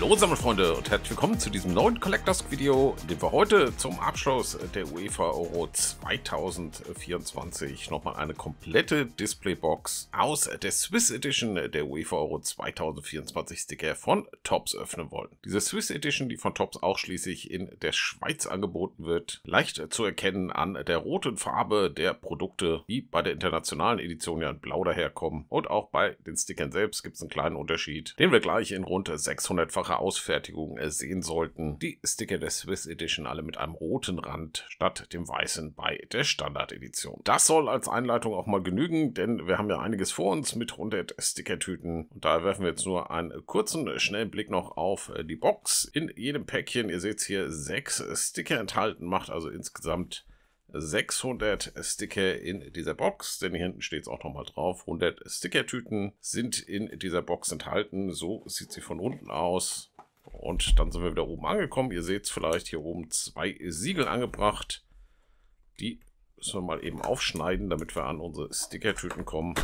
Hallo Sammelfreunde und herzlich willkommen zu diesem neuen Collectors Video, in dem wir heute zum Abschluss der UEFA Euro 2024 nochmal eine komplette Displaybox aus der Swiss Edition der UEFA Euro 2024 Sticker von Tops öffnen wollen. Diese Swiss Edition, die von Tops ausschließlich in der Schweiz angeboten wird, leicht zu erkennen an der roten Farbe der Produkte, die bei der internationalen Edition ja in blau daherkommen und auch bei den Stickern selbst gibt es einen kleinen Unterschied, den wir gleich in rund 600 hundertfache Ausfertigung ersehen sollten. Die Sticker der Swiss Edition alle mit einem roten Rand statt dem weißen bei der Standard-Edition. Das soll als Einleitung auch mal genügen, denn wir haben ja einiges vor uns mit 100 Stickertüten. Und da werfen wir jetzt nur einen kurzen, schnellen Blick noch auf die Box. In jedem Päckchen, ihr seht hier, sechs Sticker enthalten, macht also insgesamt 600 Sticker in dieser Box, denn hier hinten steht es auch nochmal drauf. 100 Stickertüten sind in dieser Box enthalten. So sieht sie von unten aus. Und dann sind wir wieder oben angekommen. Ihr seht es vielleicht hier oben zwei Siegel angebracht. Die müssen wir mal eben aufschneiden, damit wir an unsere Stickertüten kommen.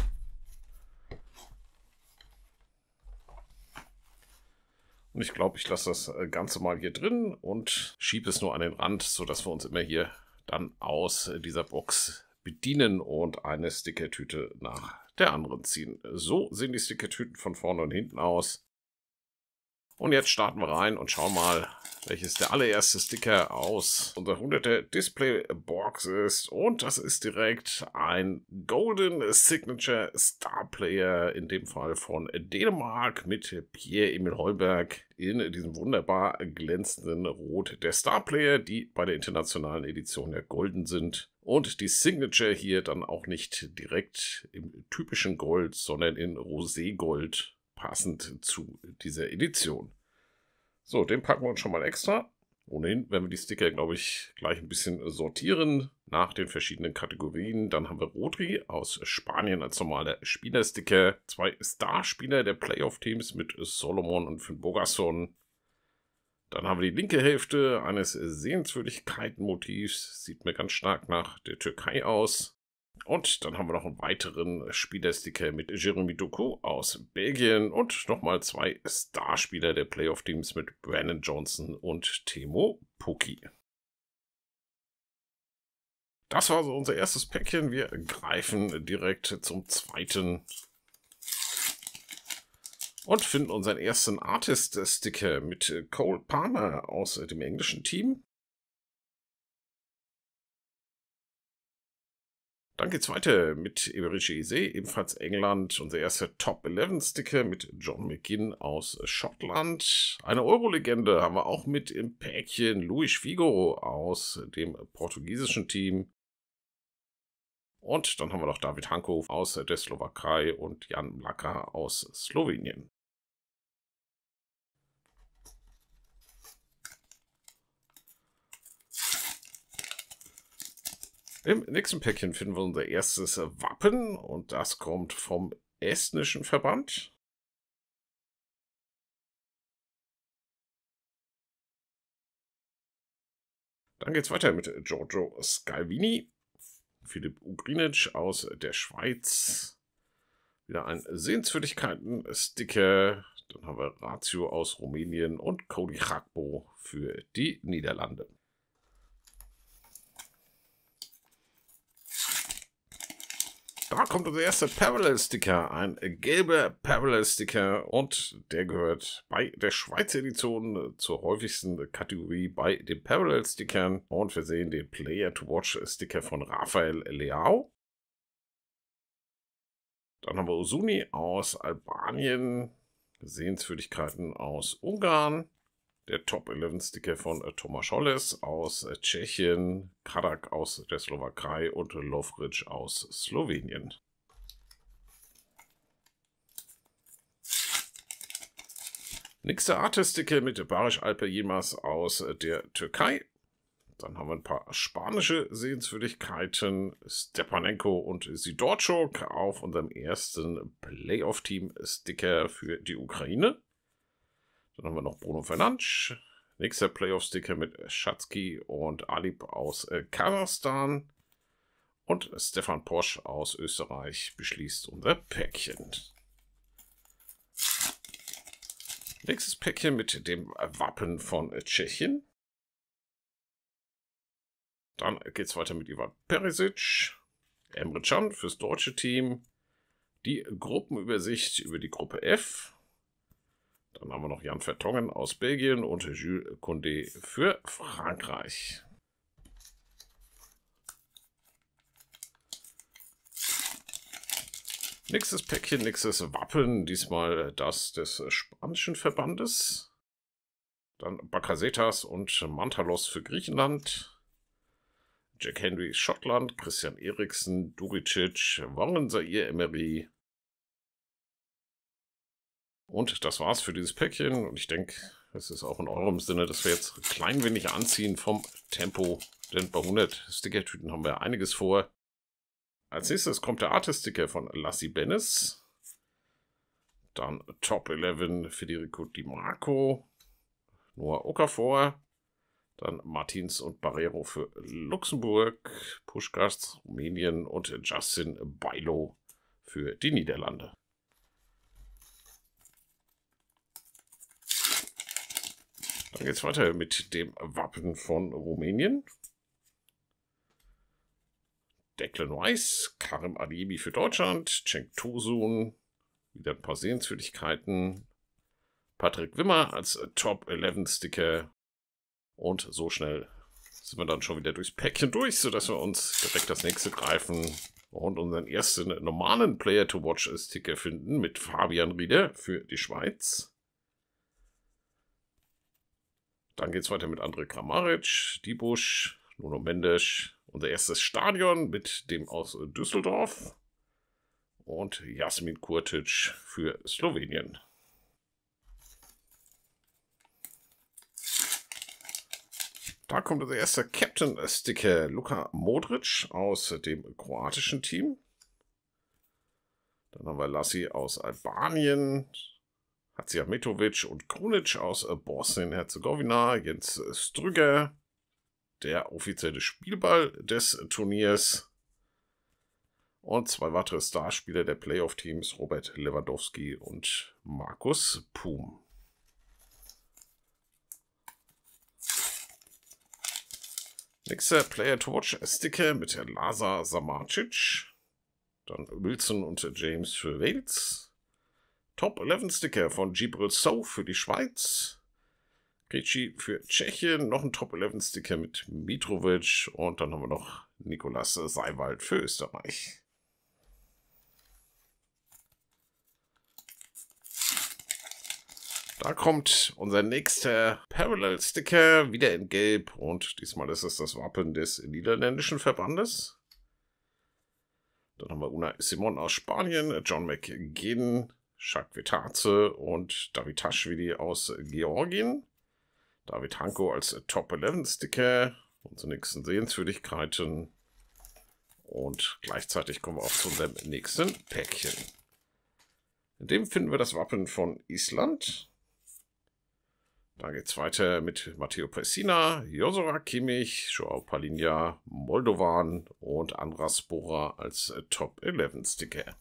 Und ich glaube, ich lasse das äh, Ganze mal hier drin und schiebe es nur an den Rand, sodass wir uns immer hier dann aus dieser Box bedienen und eine Stickertüte nach der anderen ziehen. So sehen die Stickertüten von vorne und hinten aus. Und jetzt starten wir rein und schauen mal, welches der allererste Sticker aus unserer 100er Display Box ist. Und das ist direkt ein Golden Signature Star Player, in dem Fall von Dänemark mit Pierre-Emil Heuberg in diesem wunderbar glänzenden Rot. Der Star Player, die bei der internationalen Edition ja golden sind. Und die Signature hier dann auch nicht direkt im typischen Gold, sondern in Roségold passend zu dieser Edition. So, den packen wir uns schon mal extra. Ohnehin werden wir die Sticker, glaube ich, gleich ein bisschen sortieren nach den verschiedenen Kategorien. Dann haben wir Rodri aus Spanien als normale Spielersticker. Zwei Starspieler der Playoff-Teams mit Solomon und Finn Bogason. Dann haben wir die linke Hälfte eines Sehenswürdigkeitenmotivs. Sieht mir ganz stark nach der Türkei aus. Und dann haben wir noch einen weiteren Spielersticker mit Jeremy Doku aus Belgien und nochmal zwei Starspieler der Playoff-Teams mit Brandon Johnson und Timo Puki. Das war so unser erstes Päckchen. Wir greifen direkt zum zweiten und finden unseren ersten Artist-Sticker mit Cole Palmer aus dem englischen Team. Dann geht's weiter mit Iberici Ise, ebenfalls England. Unser erster Top 11 Sticker mit John McGinn aus Schottland. Eine Euro-Legende haben wir auch mit im Päckchen. Luis Figo aus dem portugiesischen Team. Und dann haben wir noch David Hankow aus der Slowakei und Jan Mlaka aus Slowenien. Im nächsten Päckchen finden wir unser erstes Wappen und das kommt vom estnischen Verband. Dann geht's weiter mit Giorgio Scalvini, Philipp Ugrinic aus der Schweiz. Wieder ein Sehenswürdigkeiten-Sticker. Dann haben wir Ratio aus Rumänien und Cody Hakbo für die Niederlande. Da kommt unser erster Parallel-Sticker, ein gelber Parallel-Sticker und der gehört bei der Schweizer Edition zur häufigsten Kategorie bei den Parallel-Stickern und wir sehen den Player-to-Watch-Sticker von Raphael Leao. Dann haben wir Usuni aus Albanien, Sehenswürdigkeiten aus Ungarn der Top 11 Sticker von äh, Thomas Scholles aus äh, Tschechien, Karak aus der Slowakei und Lovric aus Slowenien. Nächster Artistiker mit Barisch Alper Jemas aus äh, der Türkei. Dann haben wir ein paar spanische Sehenswürdigkeiten. Stepanenko und Sidorchuk auf unserem ersten Playoff-Team-Sticker für die Ukraine. Dann haben wir noch Bruno Fernandes. Nächster Playoff-Sticker mit Schatzki und Alib aus äh, Kasachstan. Und Stefan Posch aus Österreich beschließt unser Päckchen. Nächstes Päckchen mit dem Wappen von Tschechien. Dann geht es weiter mit Ivan Perisic, Emre Can fürs deutsche Team, die Gruppenübersicht über die Gruppe F, dann haben wir noch Jan Vertongen aus Belgien und Jules Condé für Frankreich. Nächstes Päckchen, nächstes Wappen, diesmal äh, das des spanischen Verbandes. Dann Bakasetas und Mantalos für Griechenland. Jack Henry Schottland, Christian Eriksen, Duricic, Warren Zaire Emery, und das war's für dieses Päckchen. Und ich denke, es ist auch in eurem Sinne, dass wir jetzt ein klein wenig anziehen vom Tempo. Denn bei 100 Stickertüten haben wir einiges vor. Als nächstes kommt der Artist-Sticker von Lassie Bennis. Dann Top 11 Federico Di Marco. Noah Okafor. Dann Martins und Barrero für Luxemburg. Puschkas, Rumänien und Justin Bailo für die Niederlande. Dann geht's weiter mit dem Wappen von Rumänien. Declan Weiss, Karim Adibi für Deutschland, Cenk Tosun, wieder ein paar Sehenswürdigkeiten, Patrick Wimmer als Top 11 Sticker und so schnell sind wir dann schon wieder durchs Päckchen durch, sodass wir uns direkt das nächste greifen und unseren ersten normalen Player to Watch Sticker finden mit Fabian Rieder für die Schweiz. Dann geht es weiter mit André Kramaric, Diebusch, Nuno Mendes, unser erstes Stadion mit dem aus Düsseldorf und Jasmin Kurtic für Slowenien. Da kommt unser erster Captain-Sticker, Luka Modric aus dem kroatischen Team. Dann haben wir Lassi aus Albanien, hat Metovic und Krunic aus äh, Bosnien-Herzegowina, Jens Strüger, der offizielle Spielball des Turniers. Und zwei weitere Starspieler der Playoff-Teams, Robert Lewandowski und Markus Puhm. Nächster Player to Watch Sticker mit Lasa Samacic. Dann Wilson und James für Wales. Top 11 Sticker von Gibril So für die Schweiz. Kritschi für Tschechien. Noch ein Top 11 Sticker mit Mitrovic. Und dann haben wir noch Nikolas Seiwald für Österreich. Da kommt unser nächster Parallel Sticker wieder in Gelb und diesmal ist es das Wappen des niederländischen Verbandes. Dann haben wir Una Simon aus Spanien, John McGinn Shakvetaze und David Tashvili aus Georgien. David Hanko als Top 11 Sticker. Unsere nächsten Sehenswürdigkeiten. Und gleichzeitig kommen wir auch zu unserem nächsten Päckchen. In dem finden wir das Wappen von Island. Da es weiter mit Matteo Pessina, Josora Kimmich, Joao Palinja, Moldovan und Andras Bora als Top 11 Sticker.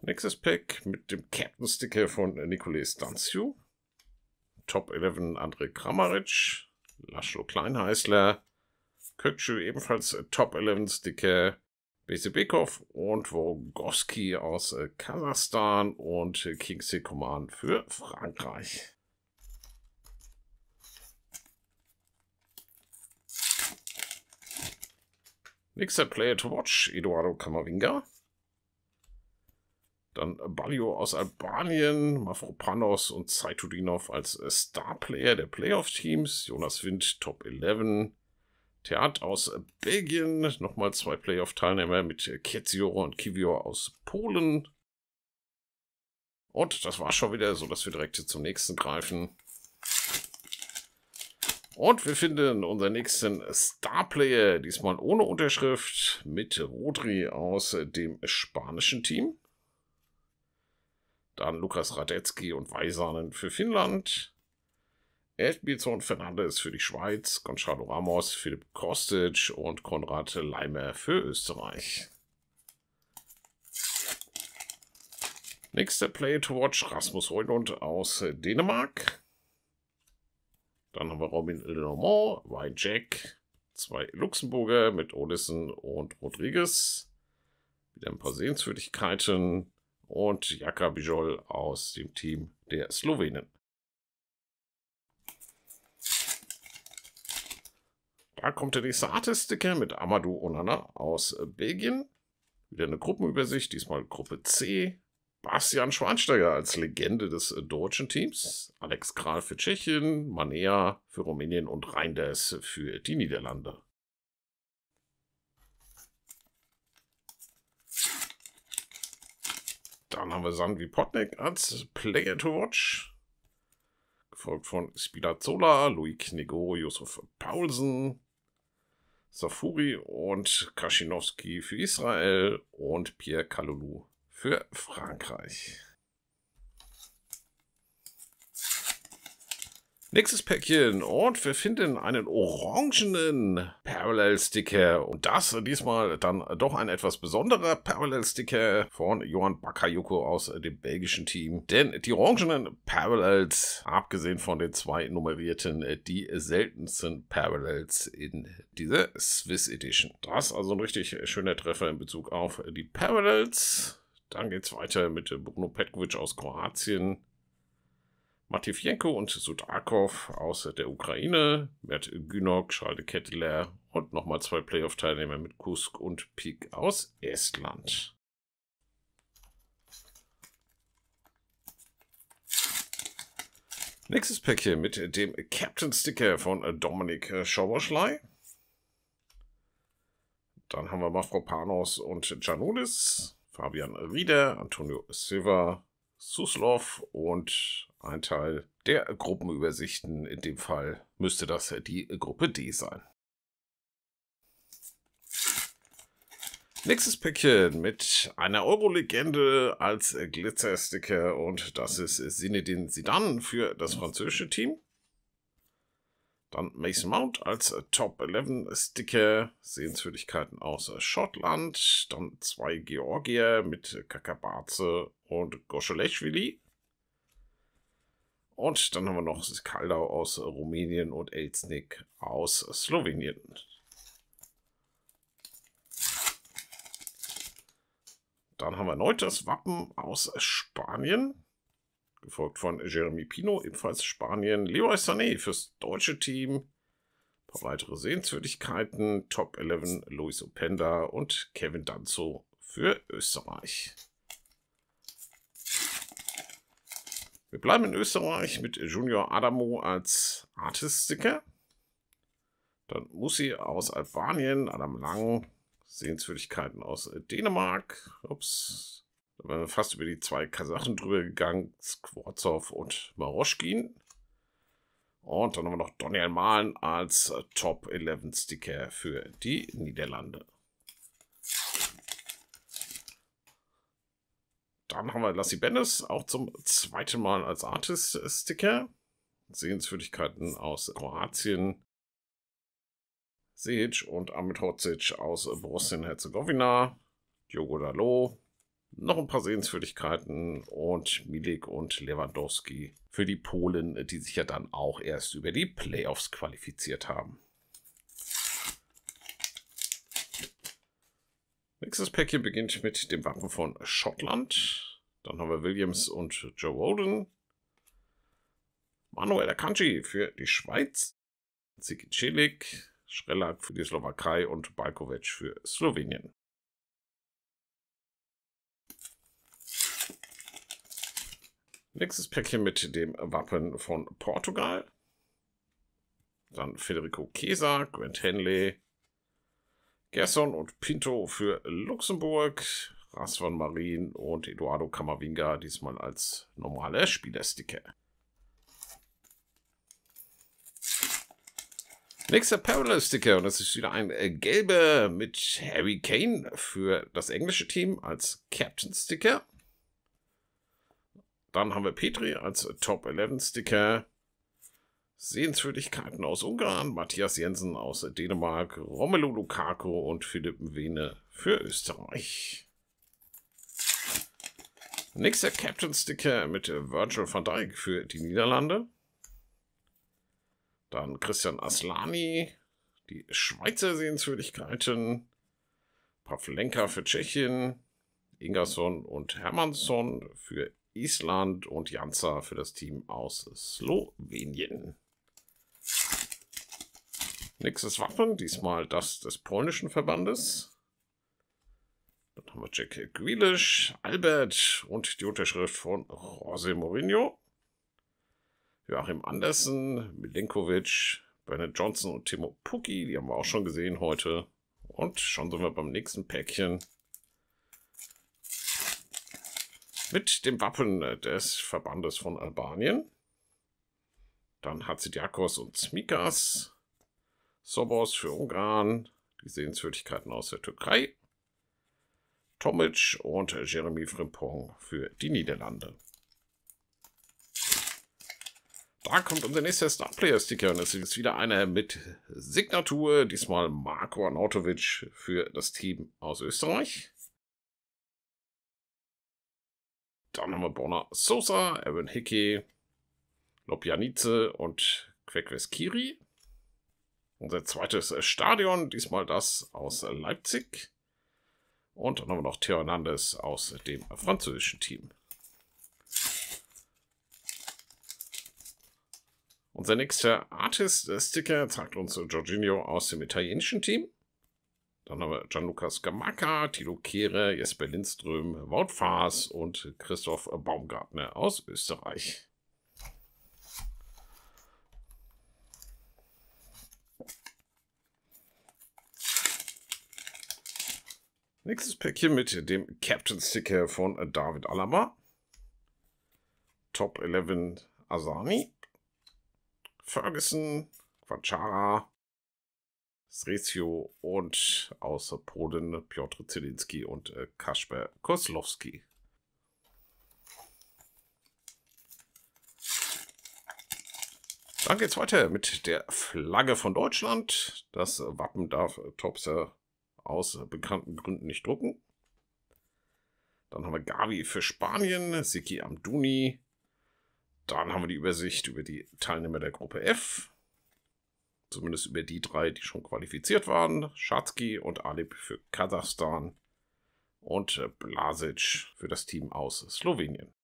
Nächstes Pack mit dem Captain Sticker von Nicolas Stancio. Top 11 André Kramaric. Laszlo Kleinheißler. Kökschü ebenfalls äh, Top 11 Sticker. Bese Bekov und Wogoski aus äh, Kasachstan und äh, Kingsley Command für Frankreich. Nächster Player to Watch, Eduardo Camavinga. Dann Balio aus Albanien, Mafropanos und Zaitudinov als äh, Starplayer der Playoff-Teams. Jonas Wind, Top 11. Theat aus Belgien, nochmal zwei Playoff-Teilnehmer mit äh, Ketzioro und Kivior aus Polen. Und das war schon wieder so, dass wir direkt zum nächsten greifen. Und wir finden unseren nächsten Starplayer, diesmal ohne Unterschrift, mit Rodri aus äh, dem spanischen Team. Dann Lukas Radetzky und Weisanen für Finnland. Edmilson Fernandes für die Schweiz, Gonzalo Ramos, Philipp Kostic und Konrad Leimer für Österreich. Nächster Play to Watch, Rasmus Hoylund aus Dänemark. Dann haben wir Robin Lenormand, Ryan Jack, zwei Luxemburger mit Odissen und Rodriguez. Wieder ein paar Sehenswürdigkeiten und Jaka Bijol aus dem Team der Slowenen. Da kommt der nächste Artist-Sticker mit Amadou Onana aus Belgien. Wieder eine Gruppenübersicht, diesmal Gruppe C. Bastian Schwansteiger als Legende des deutschen Teams, Alex Kral für Tschechien, Manea für Rumänien und Reinders für die Niederlande. Dann haben wir Sand wie Potnik als Player to Watch. Gefolgt von Spilazzola, Louis Knego, Josef Paulsen, Safuri und Kaschinowski für Israel und Pierre Kalulu für Frankreich. Nächstes Päckchen und wir finden einen orangenen Parallel-Sticker und das diesmal dann doch ein etwas besonderer Parallel-Sticker von Johann Bakayoko aus dem belgischen Team. Denn die orangenen Parallels, abgesehen von den zwei nummerierten, die seltensten Parallels in dieser Swiss Edition. Das also ein richtig schöner Treffer in Bezug auf die Parallels. Dann geht's weiter mit Bruno Petkovic aus Kroatien. Matywjenko und Sudakov aus der Ukraine, Mert Günok, Schalde Ketteler und nochmal zwei Playoff-Teilnehmer mit Kusk und Pik aus Estland. Nächstes Päckchen mit dem Captain Sticker von Dominik Schauberschlei. Dann haben wir Mafropanos und Janolis, Fabian Rieder, Antonio Silva, Suslov und ein Teil der Gruppenübersichten, in dem Fall müsste das die Gruppe D sein. Nächstes Päckchen mit einer Euro-Legende als Glitzersticker und das ist Sinedin Sidan für das französische Team. Dann Mason Mount als äh, Top 11 Sticker, Sehenswürdigkeiten aus äh, Schottland. Dann zwei Georgier mit äh, Kakabaze und Goscheleschwili. Und dann haben wir noch Kaldau aus äh, Rumänien und Elznik aus Slowenien. Dann haben wir erneut das Wappen aus Spanien gefolgt von Jeremy Pino, ebenfalls Spanien, Leroy Sané fürs deutsche Team, ein paar weitere Sehenswürdigkeiten, Top 11 Luis Openda und Kevin Danzo für Österreich. Wir bleiben in Österreich mit Junior Adamo als Artist-Sticker. Dann Musi aus Albanien, Adam Lang, Sehenswürdigkeiten aus Dänemark, ups, da waren wir fast über die zwei Kasachen drüber gegangen, Skvorzow und Maroschkin. Und dann haben wir noch Daniel Malen als äh, Top 11 Sticker für die Niederlande. Dann haben wir Lassie Bennis auch zum zweiten Mal als Artist äh, Sticker. Sehenswürdigkeiten aus Kroatien. Sejic und Amit Hocic aus Bosnien-Herzegowina. Diogo Dalo noch ein paar Sehenswürdigkeiten und Milik und Lewandowski für die Polen, die sich ja dann auch erst über die Playoffs qualifiziert haben. Nächstes Päckchen beginnt mit dem Wappen von Schottland. Dann haben wir Williams und Joe Roden. Manuel Akanji für die Schweiz. Ziki Celik, Schrellak für die Slowakei und Balkovic für Slowenien. Nächstes Päckchen mit dem Wappen von Portugal. Dann Federico Chiesa, Grant Henley, Gerson und Pinto für Luxemburg, Rasvan Marin und Eduardo Camavinga diesmal als normale Spielersticker. Nächster Parallel Sticker und das ist wieder ein äh, gelber mit Harry Kane für das englische Team als Captain Sticker. Dann haben wir Petri als Top 11 Sticker. Sehenswürdigkeiten aus Ungarn, Matthias Jensen aus Dänemark, Romelu Lukaku und Philipp Wene für Österreich. Nächster Captain Sticker mit Virgil van Dijk für die Niederlande. Dann Christian Aslani, die Schweizer Sehenswürdigkeiten, Pavlenka für Tschechien, Ingerson und Hermansson für Island und Janza für das Team aus Slowenien. Nächstes Wappen, diesmal das des polnischen Verbandes. Dann haben wir Jack Grealish, Albert und die Unterschrift von José Mourinho. Joachim Andersen, Milinkovic, Bernard Johnson und Timo Pucki, die haben wir auch schon gesehen heute. Und schon sind wir beim nächsten Päckchen. mit dem Wappen äh, des Verbandes von Albanien. Dann Hatzidiakos und Smikas. Sobos für Ungarn. Die Sehenswürdigkeiten aus der Türkei. Tomic und Jeremy Frimpong für die Niederlande. Da kommt unser nächster Starplayer-Sticker und es ist wieder einer mit Signatur, diesmal Marco Arnautovic für das Team aus Österreich. Dann haben wir Borna Sosa, Aaron Hickey, Lopjanice und Quequeskiri. Unser zweites Stadion, diesmal das aus Leipzig. Und dann haben wir noch Theo Hernandez aus dem französischen Team. Unser nächster Artist-Sticker zeigt uns Jorginho aus dem italienischen Team. Dann haben wir Gianluca Scamacca, Tilo Kehre, Jesper Lindström, Wout Faas und Christoph Baumgartner aus Österreich. Nächstes Päckchen mit dem Captain Sticker von David Alaba. Top 11 Asani. Ferguson, Quanchara, Srecio und außer Polen Piotr Zielinski und äh, Kasper Koslowski. Dann geht's weiter mit der Flagge von Deutschland. Das Wappen darf Topser aus bekannten Gründen nicht drucken. Dann haben wir Gavi für Spanien, Siki Amduni. Dann haben wir die Übersicht über die Teilnehmer der Gruppe F. Zumindest über die drei, die schon qualifiziert waren. Schatzki und Alip für Kasachstan und äh, Blasic für das Team aus Slowenien.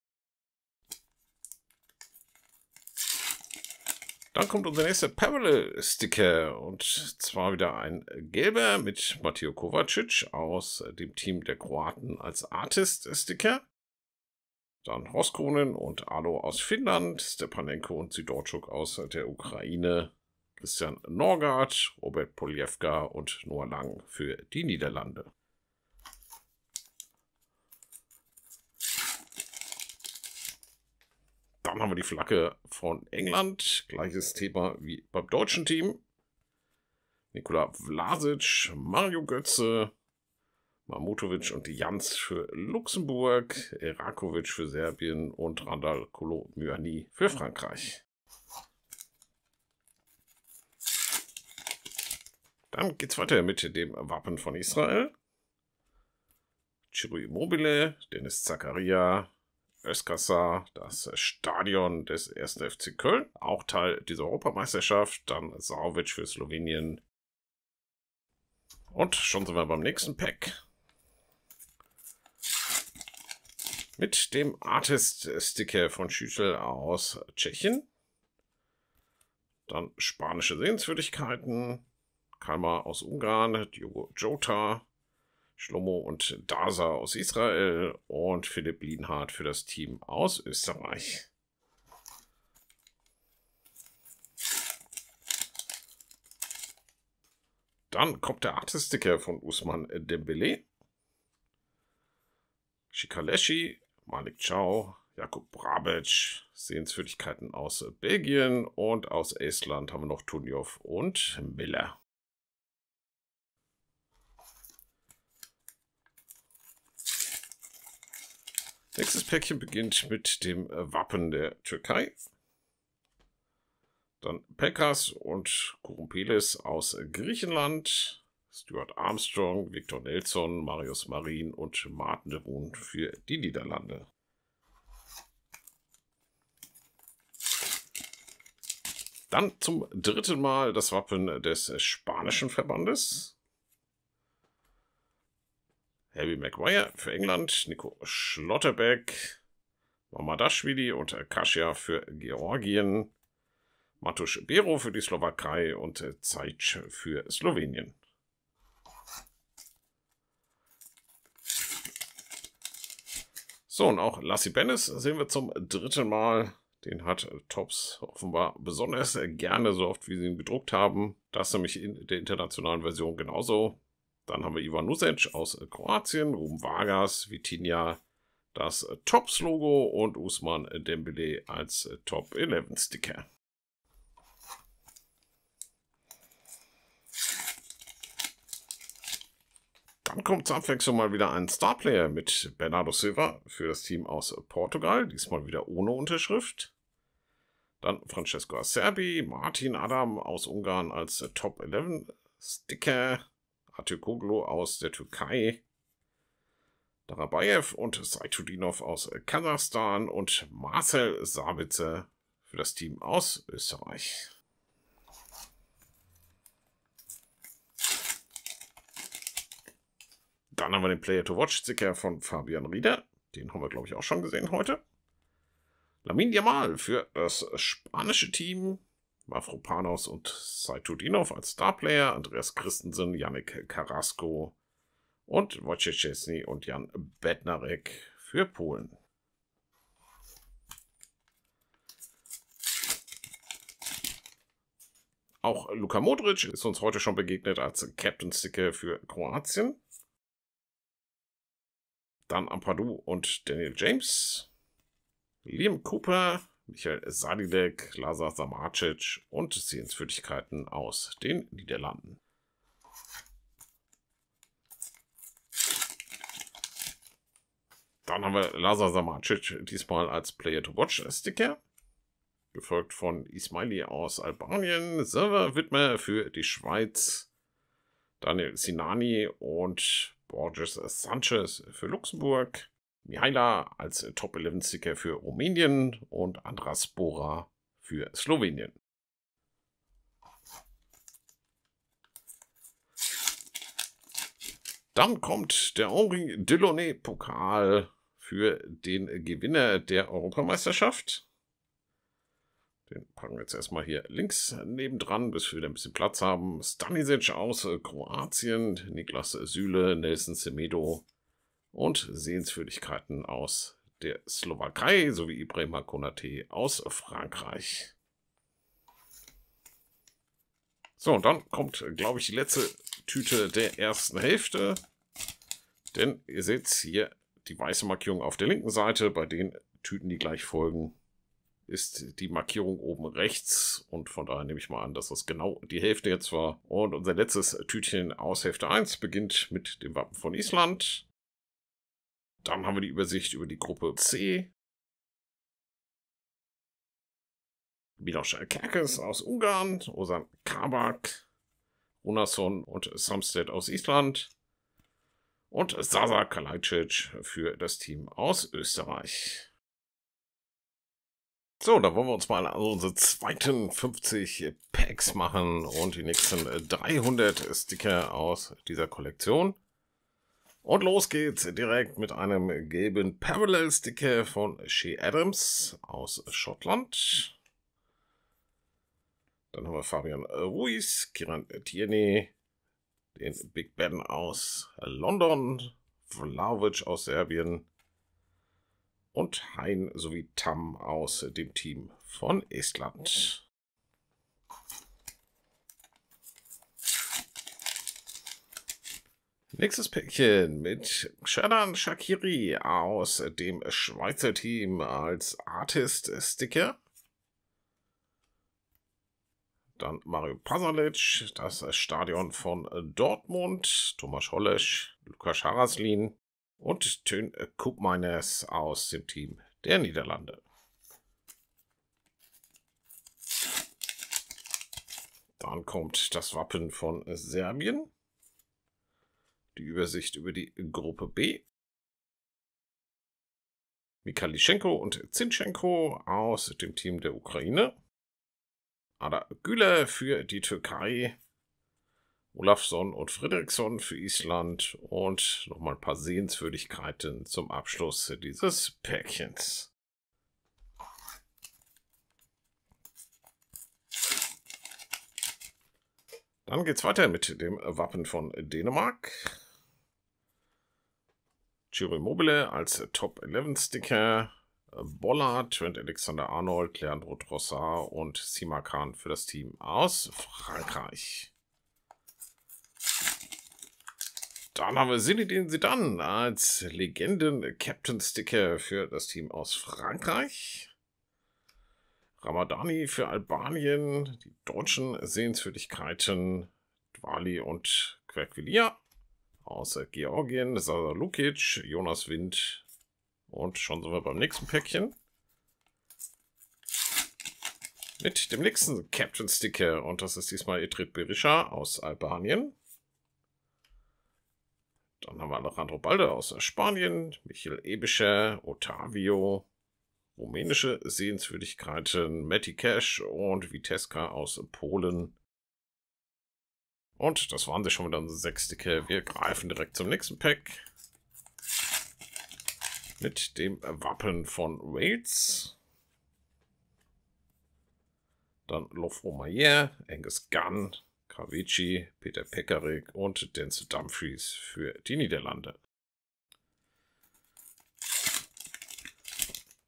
Dann kommt unser nächster Parallel-Sticker und zwar wieder ein gelber mit Matteo Kovacic aus äh, dem Team der Kroaten als Artist-Sticker. Dann Roskonen und Alo aus Finnland, Stepanenko und Südorczuk aus äh, der Ukraine Christian Norgard, Robert Poljewka und Noah Lang für die Niederlande. Dann haben wir die Flagge von England. Gleiches Thema wie beim deutschen Team. Nikola Vlasic, Mario Götze, Mamutovic und Jans für Luxemburg, Erakovic für Serbien und Randall Kolo Myani für Frankreich. Dann geht es weiter mit dem Wappen von Israel. Chiru Immobile, Dennis Zakaria, Öskasa, das Stadion des 1. FC Köln, auch Teil dieser Europameisterschaft, dann Saovic für Slowenien. Und schon sind wir beim nächsten Pack. Mit dem Artist-Sticker von Schüchel aus Tschechien. Dann spanische Sehenswürdigkeiten. Kalmar aus Ungarn, Jota, Schlomo und Dasa aus Israel und Philipp Lienhardt für das Team aus Österreich. Dann kommt der Artist-Sticker von Usman Dembele. Shikaleshi, Malik Chow, Jakub Brabec, Sehenswürdigkeiten aus Belgien und aus Estland haben wir noch Tunjov und Miller. Nächstes Päckchen beginnt mit dem äh, Wappen der Türkei. Dann Pekas und Kurumpeles aus Griechenland. Stuart Armstrong, Victor Nelson, Marius Marin und Martin de Boon für die Niederlande. Dann zum dritten Mal das Wappen des spanischen Verbandes. Harry Maguire für England, Nico Schlotterbeck, Mamadashvili und Kasia für Georgien, Matusz Bero für die Slowakei und Zeitsch für Slowenien. So, und auch Lassi Bennis sehen wir zum dritten Mal. Den hat Tops offenbar besonders gerne so oft, wie sie ihn gedruckt haben. Das nämlich in der internationalen Version genauso. Dann haben wir Ivan Nusec aus äh, Kroatien, Ruben Vargas, Vitinha, das äh, Tops-Logo und Usman Dembele als äh, Top 11 Sticker. Dann kommt zur Abwechslung mal wieder ein Starplayer mit Bernardo Silva für das Team aus Portugal, diesmal wieder ohne Unterschrift. Dann Francesco Acerbi, Martin Adam aus Ungarn als Top 11 Sticker. Atikoglu aus der Türkei, Darabayev und Saitudinov aus Kasachstan und Marcel Sabitze für das Team aus Österreich. Dann haben wir den Player to Watch Sticker von Fabian Rieder. Den haben wir, glaube ich, auch schon gesehen heute. Lamin Yamal für das spanische Team. Mafropanos und Saitudinov als Starplayer, Andreas Christensen, Yannick Carrasco und Wojciech Chesney und Jan Bednarek für Polen. Auch Luka Modric ist uns heute schon begegnet als Captain Sticker für Kroatien. Dann Ampadu und Daniel James. Liam Cooper Michael Sadilek, Lazar Samacic und Sehenswürdigkeiten aus den Niederlanden. Dann haben wir Lazar Samacic diesmal als Player to Watch Sticker. Gefolgt von Ismaili aus Albanien, Server Widmer für die Schweiz, Daniel Sinani und Borges Sanchez für Luxemburg. Mihaila als Top 11 Sticker für Rumänien und Andras Bora für Slowenien. Dann kommt der Henri Delaunay Pokal für den Gewinner der Europameisterschaft. Den packen wir jetzt erstmal hier links nebendran, bis wir wieder ein bisschen Platz haben. Stanisic aus Kroatien, Niklas Süle, Nelson Semedo und Sehenswürdigkeiten aus der Slowakei sowie Ibrahima Konate aus Frankreich. So, und dann kommt, glaube ich, die letzte Tüte der ersten Hälfte. Denn ihr seht hier die weiße Markierung auf der linken Seite. Bei den Tüten, die gleich folgen, ist die Markierung oben rechts. Und von daher nehme ich mal an, dass das genau die Hälfte jetzt war. Und unser letztes Tütchen aus Hälfte 1 beginnt mit dem Wappen von Island. Dann haben wir die Übersicht über die Gruppe C. Milos Kerkes aus Ungarn, Osan Kabak, Runason und Samsted aus Island und Sasa Kalajdzic für das Team aus Österreich. So, da wollen wir uns mal unsere zweiten 50 Packs machen und die nächsten 300 Sticker aus dieser Kollektion. Und los geht's direkt mit einem gelben Parallel Sticker von Shea Adams aus Schottland. Dann haben wir Fabian Ruiz, Kiran Tierney, den Big Ben aus London, Vlaovic aus Serbien und Hein sowie Tam aus dem Team von Estland. Nächstes Päckchen mit Shadan Shakiri aus dem Schweizer Team als Artist-Sticker. Dann Mario Pasalic, das Stadion von Dortmund, Thomas Hollesch, Lukas Haraslin und Tön Kupmeiners aus dem Team der Niederlande. Dann kommt das Wappen von Serbien die Übersicht über die Gruppe B. Mikhailichenko und Zinschenko aus dem Team der Ukraine. Ada Güler für die Türkei. Olafsson und Fredriksson für Island und nochmal ein paar Sehenswürdigkeiten zum Abschluss dieses Päckchens. Dann geht's weiter mit dem Wappen von Dänemark. Giro Immobile als Top 11 Sticker, äh, Bollard, Trent Alexander Arnold, Leandro Trossard und Simakan für das Team aus Frankreich. Dann haben wir Zinedine Zidane als Legenden-Captain-Sticker für das Team aus Frankreich. Ramadani für Albanien, die deutschen Sehenswürdigkeiten, Dwali und Querquilia aus Georgien. Sasa also Lukic, Jonas Wind. Und schon sind wir beim nächsten Päckchen. Mit dem nächsten Captain Sticker. Und das ist diesmal Etrit Berisha aus Albanien. Dann haben wir Alejandro Balde aus Spanien, Michael Ebischer, Otavio, rumänische Sehenswürdigkeiten, Matty Cash und Viteska aus Polen. Und das waren sie schon wieder unsere sechste Kill. Wir greifen direkt zum nächsten Pack. Mit dem Wappen von Wales. Dann Lofro Mayer, Angus Gunn, Kravici, Peter Pekarik und Denzel Dumfries für die Niederlande.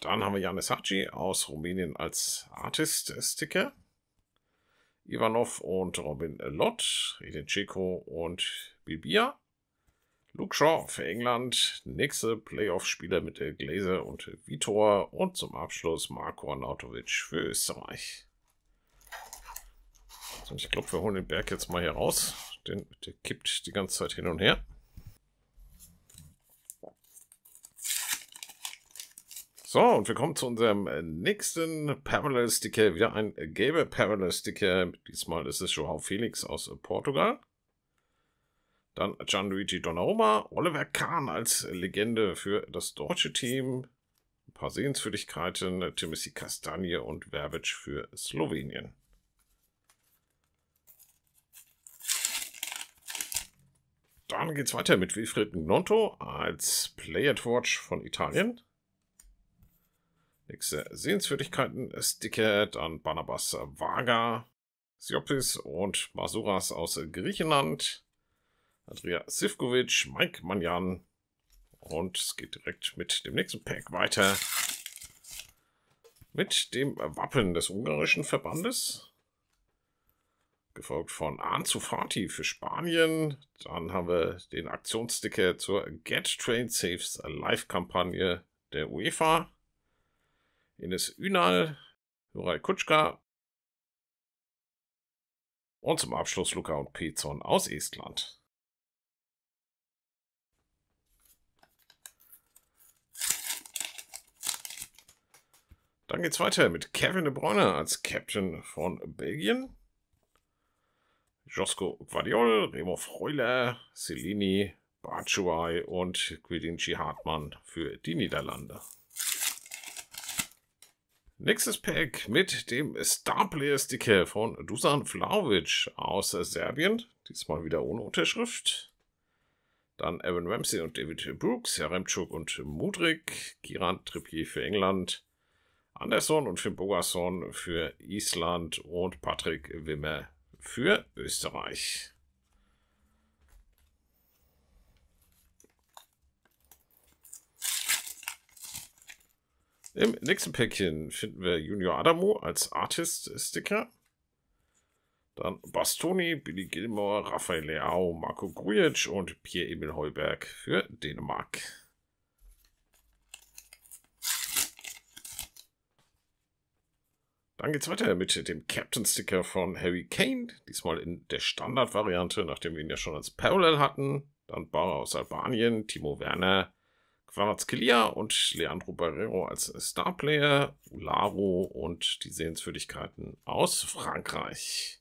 Dann haben wir Janis Haji aus Rumänien als Artist-Sticker. Ivanov und Robin Lott, Edin Dzeko und Bibia. Luke Shaw für England, nächste Playoff-Spieler mit Glaser und Vitor und zum Abschluss Marco Arnautovic für Österreich. Also ich glaube, wir holen den Berg jetzt mal hier raus, denn der kippt die ganze Zeit hin und her. So, und wir kommen zu unserem äh, nächsten Parallel Sticker. Wieder ein äh, gelber Parallel Sticker. Diesmal ist es João Felix aus äh, Portugal. Dann Gianluigi Donnarumma, Oliver Kahn als Legende für das deutsche Team. Ein paar Sehenswürdigkeiten, Timothy Castagne und Verbic für Slowenien. Dann geht es weiter mit Wilfried Gnonto als Player Watch von Italien. Nächste Sehenswürdigkeiten ist Ticket an Barnabas Vaga, Siopis und Masuras aus Griechenland, Andrea Sivkovic, Mike Manjan. Und es geht direkt mit dem nächsten Pack weiter. Mit dem Wappen des ungarischen Verbandes. Gefolgt von Anzufati für Spanien. Dann haben wir den Aktionssticker zur Get Train Saves Live Kampagne der UEFA. Ines Ünal, Juraj Kutschka und zum Abschluss Luca und Pezon aus Estland. Dann geht's weiter mit Kevin de Bruyne als Captain von Belgien. Josco Guardiol, Remo Freuler, Selini, Batshuayi und Quidinci Hartmann für die Niederlande. Nächstes Pack mit dem Starplayer-Sticker von Dusan Vlaovic aus Serbien. Diesmal wieder ohne Unterschrift. Dann Evan Ramsey und David Brooks, Jaremczuk und Mudrik, Kiran Trippier für England, Andersson und Finn Bogason für Island und Patrick Wimmer für Österreich. Im nächsten Päckchen finden wir Junior Adamo als Artist-Sticker. Dann Bastoni, Billy Gilmore, Raphael Leao, Marco Grujic und Pierre-Emil Heuberg für Dänemark. Dann geht's weiter mit dem Captain Sticker von Harry Kane. Diesmal in der Standard-Variante, nachdem wir ihn ja schon als Parallel hatten. Dann Bauer aus Albanien, Timo Werner, Kvaratskhelia und Leandro Barrero als Starplayer, Ularo und die Sehenswürdigkeiten aus Frankreich.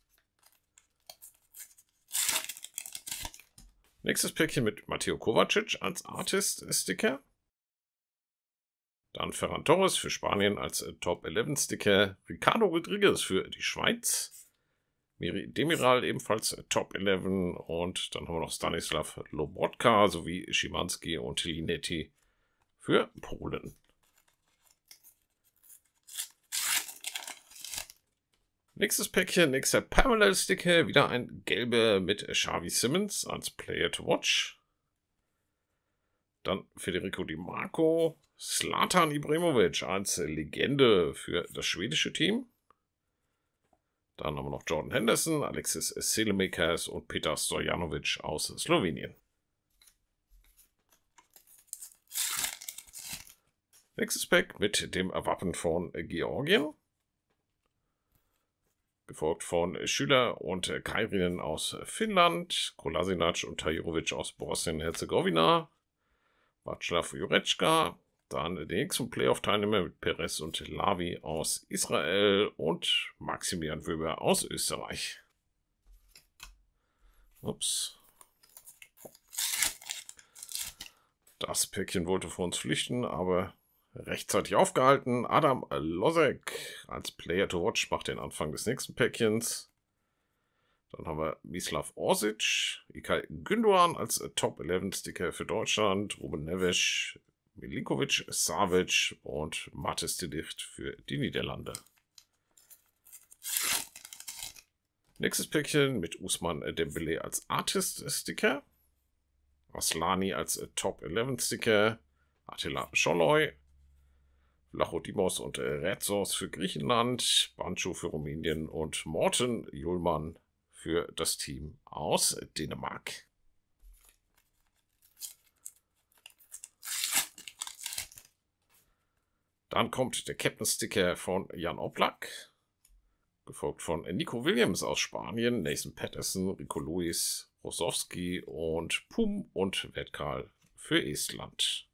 Nächstes Päckchen mit Matteo Kovacic als Artist-Sticker. Dann Ferran Torres für Spanien als Top 11 Sticker. Ricardo Rodriguez für die Schweiz. Demiral ebenfalls äh, Top 11 und dann haben wir noch Stanislav Lobotka sowie Schimanski und Linetti für Polen. Nächstes Päckchen, nächster Parallel Sticker, wieder ein gelber mit Xavi Simmons als Player to Watch. Dann Federico Di Marco, Slatan Ibrimovic als Legende für das schwedische Team. Dann haben wir noch Jordan Henderson, Alexis Selemekas und Peter Stojanovic aus Slowenien. Nächstes Pack mit dem Wappen von Georgien. Gefolgt von Schüler und Kairinen aus Finnland, Kolasinac und Tajurovic aus Bosnien-Herzegowina, Václav Jureczka, dann die nächsten Playoff-Teilnehmer mit Perez und Lavi aus Israel und Maximilian Wöber aus Österreich. Ups. Das Päckchen wollte vor uns flüchten, aber rechtzeitig aufgehalten. Adam Lozek als Player to Watch macht den Anfang des nächsten Päckchens. Dann haben wir Mislav Orsic, Ikay Günduan als Top 11 Sticker für Deutschland, Ruben Neves Milinkovic, Savic und Mattes Delicht für die Niederlande. Nächstes Päckchen mit Usman Dembele als Artist-Sticker, Aslani als Top-11-Sticker, Attila Scholloy, Lachodimos und Retzos für Griechenland, Bancho für Rumänien und Morten Julmann für das Team aus Dänemark. Dann kommt der Captain Sticker von Jan Oblak. Gefolgt von Nico Williams aus Spanien, Nathan Patterson, Rico Luis, Rosowski und Pum und Wettkarl für Estland.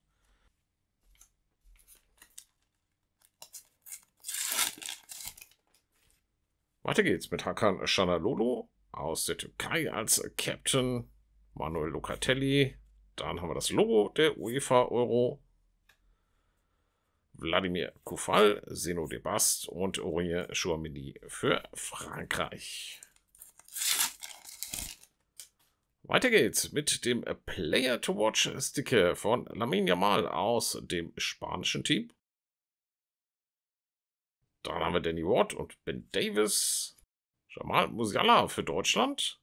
Weiter geht's mit Hakan Şanalolu aus der Türkei als Captain, Manuel Locatelli. Dann haben wir das Logo der UEFA Euro Wladimir Kufal, Zeno de Bast und Aurélien Chouameni für Frankreich. Weiter geht's mit dem Player to Watch Sticker von Lamin Yamal aus dem spanischen Team. Dann haben wir Danny Ward und Ben Davis. Jamal Musiala für Deutschland.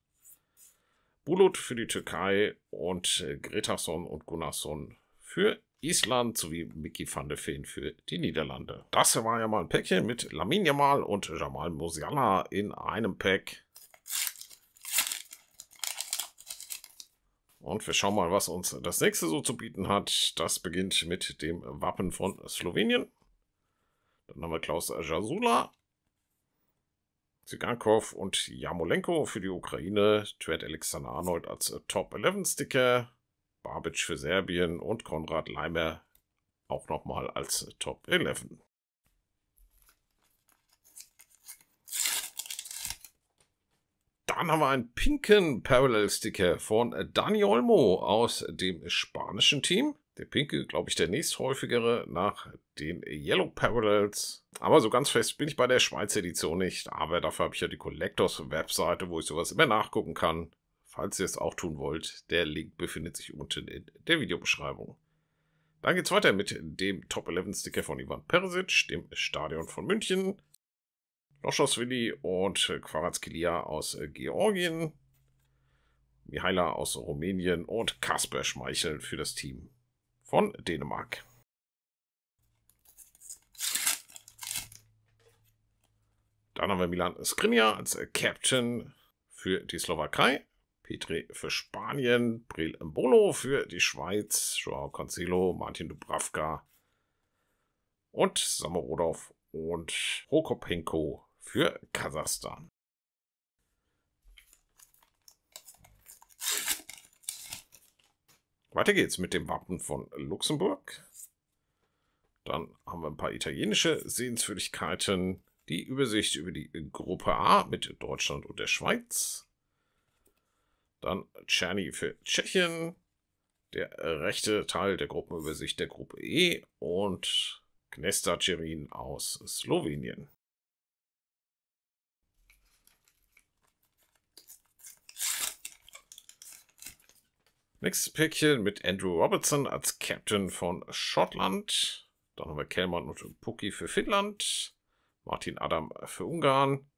Bulut für die Türkei und Gretason und Gunnarsson für Island sowie Mickey van der Feen für die Niederlande. Das war ja mal ein Päckchen mit Lamin Jamal und Jamal Musiala in einem Pack. Und wir schauen mal, was uns das nächste so zu bieten hat. Das beginnt mit dem Wappen von Slowenien. Dann haben wir Klaus Jasula, Zigankov und Jamolenko für die Ukraine. Trent Alexander Arnold als Top 11 Sticker. Babic für Serbien und Konrad Leimer auch nochmal als Top 11. Dann haben wir einen pinken Parallel-Sticker von Dani Olmo aus dem spanischen Team. Der pinke, glaube ich, der nächsthäufigere nach den Yellow Parallels. Aber so ganz fest bin ich bei der Schweizer Edition nicht. Aber dafür habe ich ja die Collectors-Webseite, wo ich sowas immer nachgucken kann falls ihr es auch tun wollt. Der Link befindet sich unten in der Videobeschreibung. Dann geht's weiter mit dem Top 11 Sticker von Ivan Peresic, dem Stadion von München, Loschos Willi und Quarazkilia aus Georgien, Mihaila aus Rumänien und Kasper Schmeichel für das Team von Dänemark. Dann haben wir Milan Skriniar als Captain für die Slowakei, Petre für Spanien, Bril Mbolo für die Schweiz, Joao Cancelo, Martin Dubravka und Samorodov und Prokopenko für Kasachstan. Weiter geht's mit dem Wappen von Luxemburg. Dann haben wir ein paar italienische Sehenswürdigkeiten. Die Übersicht über die Gruppe A mit Deutschland und der Schweiz. Dann Czerny für Tschechien. Der rechte Teil der Gruppenübersicht der Gruppe E und Gnesta aus Slowenien. Nächstes Päckchen mit Andrew Robertson als Captain von Schottland. Dann haben wir Kelman und Pucki für Finnland. Martin Adam für Ungarn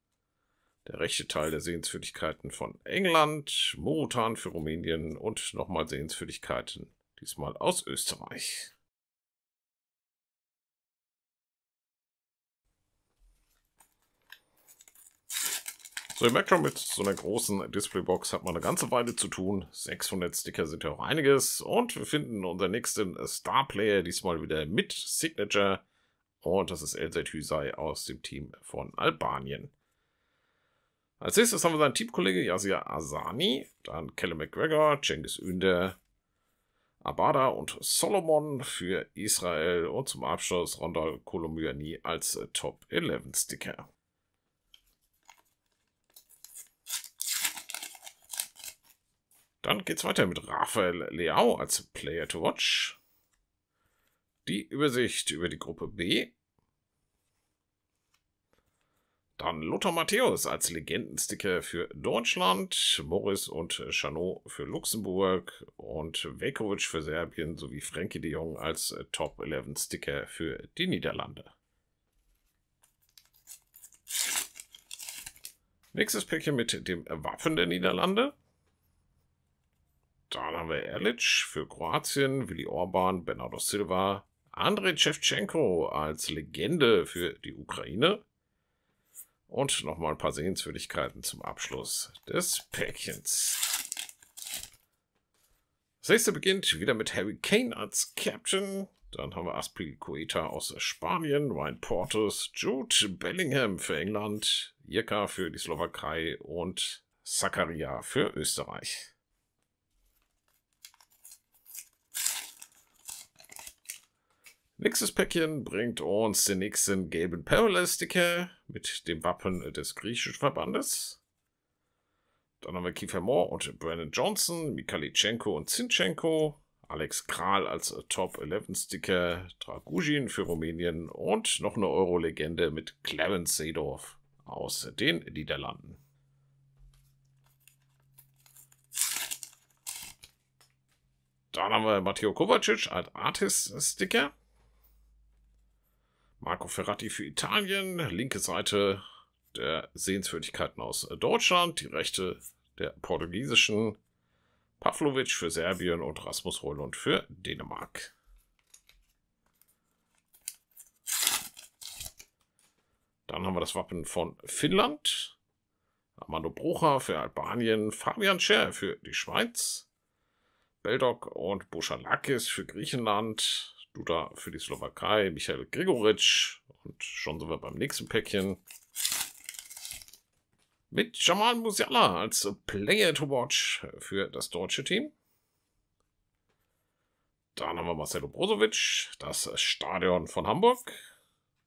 der rechte Teil der Sehenswürdigkeiten von England, Motan für Rumänien und nochmal Sehenswürdigkeiten, diesmal aus Österreich. So, ihr merkt schon, mit so einer großen Displaybox hat man eine ganze Weile zu tun. 600 Sticker sind ja auch einiges. Und wir finden unseren nächsten Star Player, diesmal wieder mit Signature. Und das ist Elzet Hüsei aus dem Team von Albanien. Als nächstes haben wir seinen Teamkollege Yasir Asani, dann Kelle McGregor, Cengiz Ünder, Abada und Solomon für Israel und zum Abschluss Ronda Kolomyani als äh, Top 11 Sticker. Dann geht's weiter mit Raphael Leao als Player to Watch. Die Übersicht über die Gruppe B dann Lothar Matthäus als Legendensticker für Deutschland, Morris und Chanot für Luxemburg und Vekovic für Serbien sowie Frankie de Jong als Top 11 Sticker für die Niederlande. Nächstes Päckchen mit dem Waffen der Niederlande. Dann haben wir Erlic für Kroatien, Willi Orban, Bernardo Silva, Andrei Shevchenko als Legende für die Ukraine, und nochmal ein paar Sehenswürdigkeiten zum Abschluss des Päckchens. Das nächste beginnt wieder mit Harry Kane als Captain. Dann haben wir Aspil Coeta aus Spanien, Ryan Portes, Jude Bellingham für England, Jirka für die Slowakei und Zakaria für Österreich. Nächstes Päckchen bringt uns den nächsten gelben Parallel-Sticker mit dem Wappen des griechischen Verbandes. Dann haben wir Kiefer Moore und Brandon Johnson, Mikalitschenko und Zinchenko, Alex Kral als Top-11-Sticker, Dragujin für Rumänien und noch eine Euro-Legende mit Clarence Seedorf aus den Niederlanden. Dann haben wir Matteo Kovacic als Artist-Sticker. Marco Ferrati für Italien, linke Seite der Sehenswürdigkeiten aus äh, Deutschland, die rechte der portugiesischen, Pavlovic für Serbien und Rasmus Hojlund für Dänemark. Dann haben wir das Wappen von Finnland. Armando Brucher für Albanien, Fabian Scher für die Schweiz, Beldock und Bouchalakis für Griechenland, Duda für die Slowakei, Michael Gregoritsch. Und schon sind wir beim nächsten Päckchen. Mit Jamal Musiala als Player to Watch für das deutsche Team. Dann haben wir Marcelo Brozovic, das Stadion von Hamburg.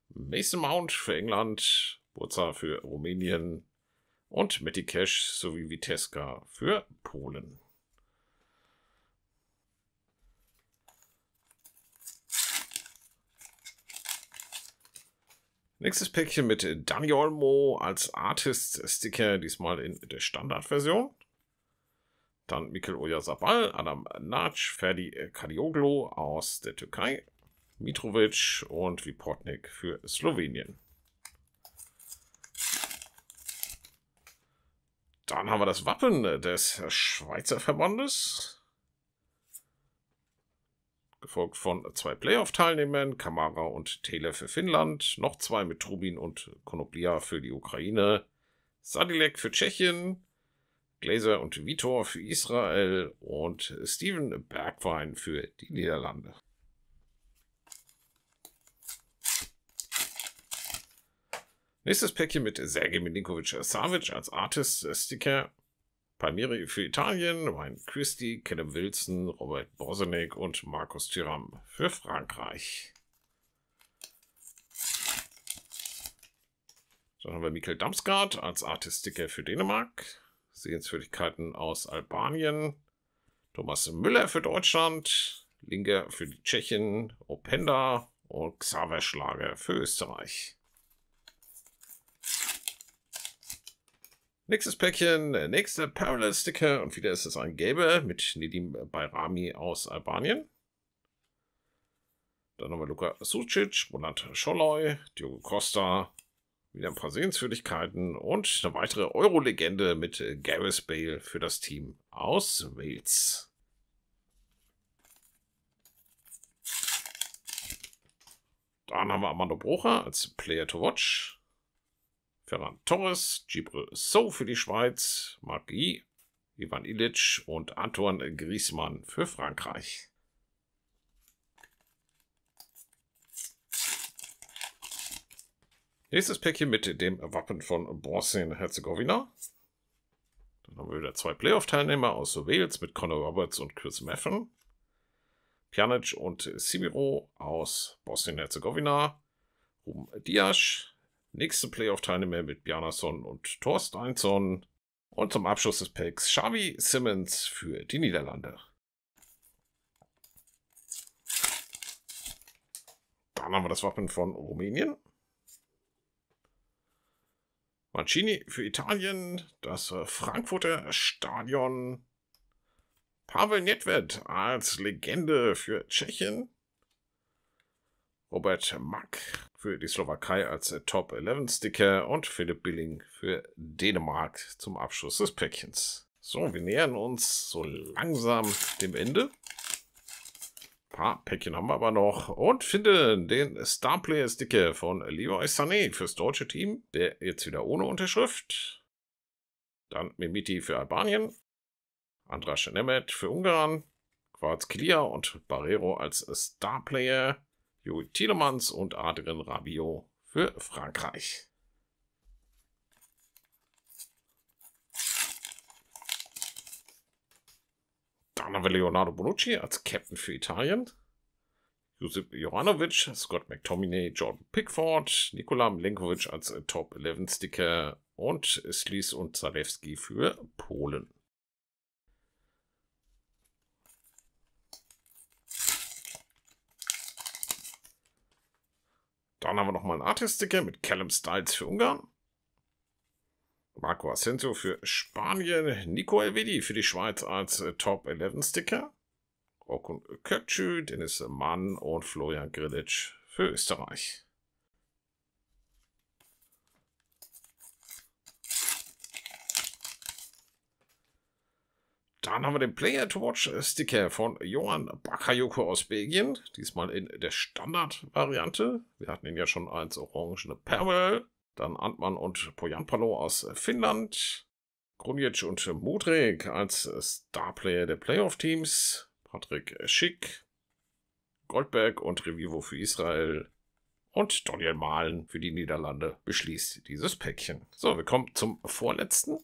Mason Mount für England, Burza für Rumänien und Matty Cash sowie Viteska für Polen. Nächstes Päckchen mit Daniel Olmo als Artist-Sticker, diesmal in der Standardversion. Dann Mikkel Oyasabal, Adam Natsch, Ferdi Kadioglu aus der Türkei, Mitrovic und Viportnik für Slowenien. Dann haben wir das Wappen des Schweizer Verbandes gefolgt von zwei Playoff-Teilnehmern, Kamara und Taylor für Finnland, noch zwei mit Trubin und Konoplia für die Ukraine, Sadilek für Tschechien, Glaser und Vitor für Israel und Steven Bergwein für die Niederlande. Nächstes Päckchen mit Sergej Milinkovic Savic als Artist-Sticker Palmieri für Italien, Ryan Christie, Callum Wilson, Robert Bosenek und Markus Thuram für Frankreich. Dann haben wir Mikkel Damsgaard als Artistiker für Dänemark, Sehenswürdigkeiten aus Albanien, Thomas Müller für Deutschland, Linger für die Tschechen, Openda und Xaver Schlager für Österreich. Nächstes Päckchen, äh, nächste Parallel-Sticker und wieder ist es ein Gelber mit Nedim Bayrami aus Albanien. Dann haben wir Luka Sucic, Roland Scholloy, Diogo Costa, wieder ein paar Sehenswürdigkeiten und eine weitere Euro-Legende mit Gareth Bale für das Team aus Wales. Dann haben wir Amando Brocher als Player to Watch. Ferran Torres, Gibril So für die Schweiz, Marc Guy, Ivan Illich und Antoine Griezmann für Frankreich. Nächstes Päckchen mit dem Wappen von Bosnien-Herzegowina. Dann haben wir wieder zwei Playoff-Teilnehmer aus Wales mit Conor Roberts und Chris Meffen. Pjanic und Simiro aus Bosnien-Herzegowina. Ruben Diasch Nächste Playoff-Teilnehmer mit Bjarnason und Thorsteinsson. Und zum Abschluss des Packs Xavi Simmons für die Niederlande. Dann haben wir das Wappen von Rumänien. Mancini für Italien, das äh, Frankfurter Stadion. Pavel Nedved als Legende für Tschechien. Robert Mack für die Slowakei als äh, Top 11 Sticker und Philipp Billing für Dänemark zum Abschluss des Päckchens. So, wir nähern uns so langsam dem Ende. Ein paar Päckchen haben wir aber noch. Und finden den Starplayer-Sticker von Leroy Sané fürs deutsche Team. Der jetzt wieder ohne Unterschrift. Dann Mimiti für Albanien. Andras Nemeth für Ungarn. Quarz Kilia und Barrero als Starplayer. Joey Tielemans und Adrian Rabio für Frankreich. Dann haben wir Leonardo Bonucci als Captain für Italien. Josip Jovanovic, Scott McTominay, Jordan Pickford, Nikola Milenkovic als Top 11 Sticker und Slis und Zalewski für Polen. Dann haben wir nochmal einen Artist-Sticker mit Callum Styles für Ungarn. Marco Asensio für Spanien. Nico Elvedi für die Schweiz als äh, Top 11 Sticker. Okun Kötschü, Dennis Mann und Florian Grillitsch für Österreich. Dann haben wir den Player to Watch Sticker von Johan Bakayoko aus Belgien. Diesmal in der Standard-Variante. Wir hatten ihn ja schon als orangene Perle. Dann Antmann und Pojanpalo aus Finnland. Grunic und Mudrik als Starplayer der Playoff-Teams. Patrick Schick. Goldberg und Revivo für Israel. Und Daniel Mahlen für die Niederlande beschließt dieses Päckchen. So, wir kommen zum vorletzten.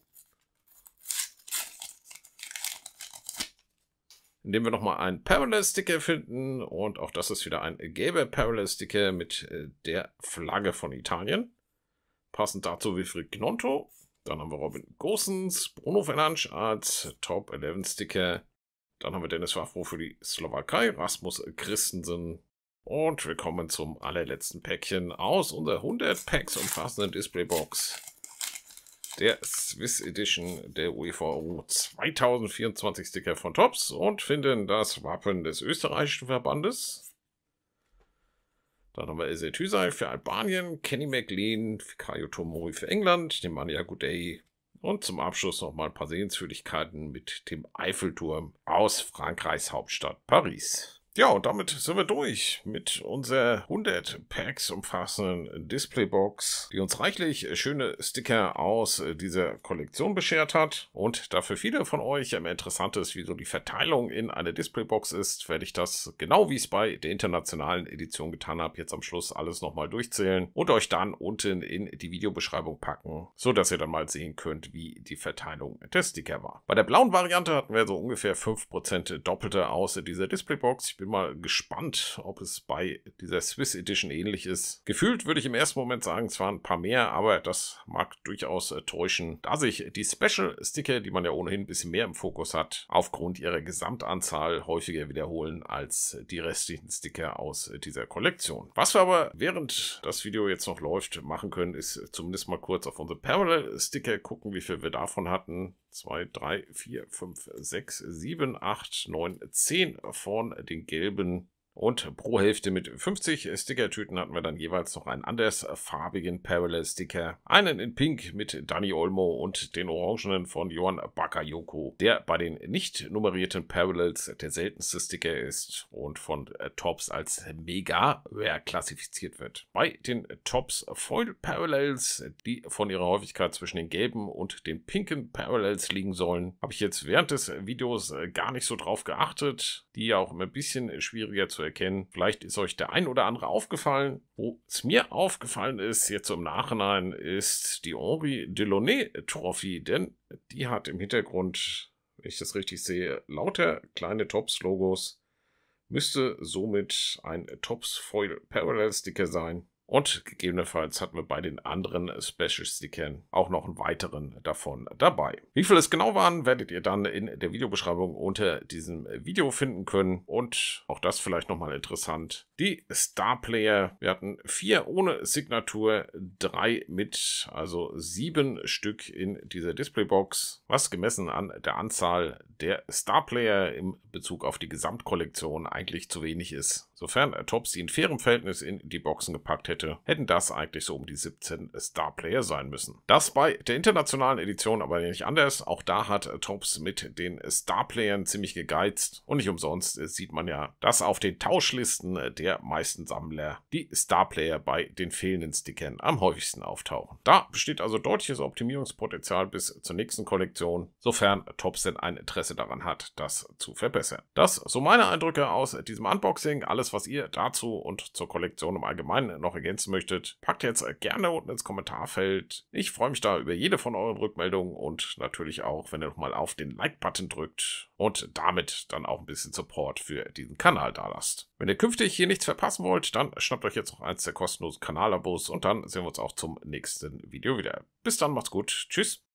indem wir nochmal einen Parallel Sticker finden. Und auch das ist wieder ein gelber Parallel Sticker mit äh, der Flagge von Italien. Passend dazu Wilfried Gnonto. Dann haben wir Robin Gosens, Bruno Fernandes als Top 11 Sticker. Dann haben wir Dennis Wafro für die Slowakei, Rasmus Christensen. Und wir kommen zum allerletzten Päckchen aus unserer 100 Packs umfassenden Displaybox der Swiss Edition der UEVO 2024 Sticker von Tops und finden das Wappen des österreichischen Verbandes. Dann haben wir Eze Tüsei für Albanien, Kenny McLean, Kayo Tomori für England, den Mania Goudet und zum Abschluss nochmal ein paar Sehenswürdigkeiten mit dem Eiffelturm aus Frankreichs Hauptstadt Paris. Ja, und damit sind wir durch mit unserer 100 Packs umfassenden Displaybox, die uns reichlich schöne Sticker aus dieser Kollektion beschert hat. Und da für viele von euch ähm, interessant ist, wieso die Verteilung in eine Displaybox ist, werde ich das genau wie es bei der internationalen Edition getan habe, jetzt am Schluss alles nochmal durchzählen und euch dann unten in die Videobeschreibung packen, so dass ihr dann mal sehen könnt, wie die Verteilung der Sticker war. Bei der blauen Variante hatten wir so ungefähr 5% Doppelte aus dieser Displaybox bin mal gespannt, ob es bei dieser Swiss Edition ähnlich ist. Gefühlt würde ich im ersten Moment sagen, es waren ein paar mehr, aber das mag durchaus äh, täuschen, da sich die Special Sticker, die man ja ohnehin ein bisschen mehr im Fokus hat, aufgrund ihrer Gesamtanzahl häufiger wiederholen als die restlichen Sticker aus äh, dieser Kollektion. Was wir aber während das Video jetzt noch läuft machen können, ist zumindest mal kurz auf unsere Parallel Sticker gucken, wie viel wir davon hatten. 2, 3, 4, 5, 6, 7, 8, 9, 10 von den gelben und pro Hälfte mit 50 Stickertüten hatten wir dann jeweils noch einen andersfarbigen Parallel-Sticker. Einen in Pink mit Danny Olmo und den orangenen von Johann Bakayoko, der bei den nicht nummerierten Parallels der seltenste Sticker ist und von äh, Tops als Mega Rare klassifiziert wird. Bei den Tops Foil Parallels, die von ihrer Häufigkeit zwischen den gelben und den pinken Parallels liegen sollen, habe ich jetzt während des Videos äh, gar nicht so drauf geachtet, die ja auch immer ein bisschen schwieriger zu äh, kennen. Vielleicht ist euch der ein oder andere aufgefallen. Wo es mir aufgefallen ist, jetzt im Nachhinein, ist die Henri Delaunay Trophy, denn die hat im Hintergrund, wenn ich das richtig sehe, lauter kleine Tops-Logos. Müsste somit ein Tops Foil Parallel Sticker sein. Und gegebenenfalls hatten wir bei den anderen Special Stickern auch noch einen weiteren davon dabei. Wie viel es genau waren, werdet ihr dann in der Videobeschreibung unter diesem Video finden können. Und auch das vielleicht nochmal interessant. Die Star Player, wir hatten vier ohne Signatur, drei mit, also sieben Stück in dieser Displaybox. Was gemessen an der Anzahl der Star Player im Bezug auf die Gesamtkollektion eigentlich zu wenig ist. Sofern Tops sie in fairem Verhältnis in die Boxen gepackt hätte, hätten das eigentlich so um die 17 Star-Player sein müssen. Das bei der internationalen Edition aber nicht anders. Auch da hat Tops mit den Star-Playern ziemlich gegeizt. Und nicht umsonst sieht man ja, dass auf den Tauschlisten der meisten Sammler die Star-Player bei den fehlenden Stickern am häufigsten auftauchen. Da besteht also deutliches Optimierungspotenzial bis zur nächsten Kollektion, sofern Tops denn ein Interesse daran hat, das zu verbessern. Das so meine Eindrücke aus diesem Unboxing. Alles alles, was ihr dazu und zur Kollektion im Allgemeinen noch ergänzen möchtet, packt jetzt gerne unten ins Kommentarfeld. Ich freue mich da über jede von euren Rückmeldungen und natürlich auch, wenn ihr nochmal auf den Like-Button drückt und damit dann auch ein bisschen Support für diesen Kanal da lasst. Wenn ihr künftig hier nichts verpassen wollt, dann schnappt euch jetzt noch eins der kostenlosen Kanalabos und dann sehen wir uns auch zum nächsten Video wieder. Bis dann, macht's gut, tschüss.